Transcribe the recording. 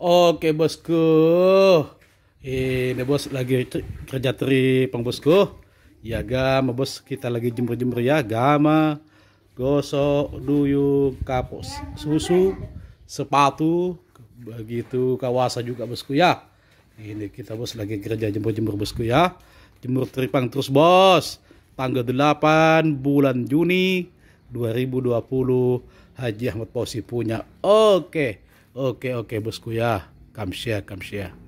Oke bosku. Ini bos lagi kerja teri peng bosku. Ya gama bos kita lagi jemur-jemur ya gama. Gosok duyung kapos susu sepatu begitu kawasa juga bosku ya. Ini kita bos lagi kerja jemur-jemur bosku ya. Jemur teripang terus bos. Tanggal 8 bulan Juni 2020 Haji Ahmad Posi punya. Oke. Okay. Oke oke bosku ya. Kamsia kamsia.